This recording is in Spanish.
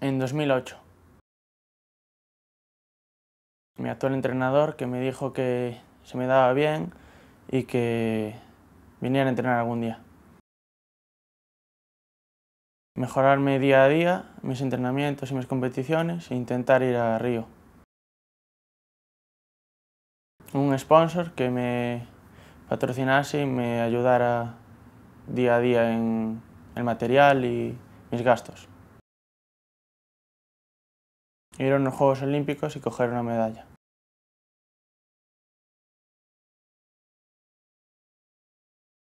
en 2008. Mi actual entrenador que me dijo que se me daba bien y que viniera a entrenar algún día. Mejorarme día a día, mis entrenamientos y mis competiciones e intentar ir a Río. Un sponsor que me patrocinase y me ayudara día a día en el material y mis gastos ir a unos Juegos Olímpicos y coger una medalla.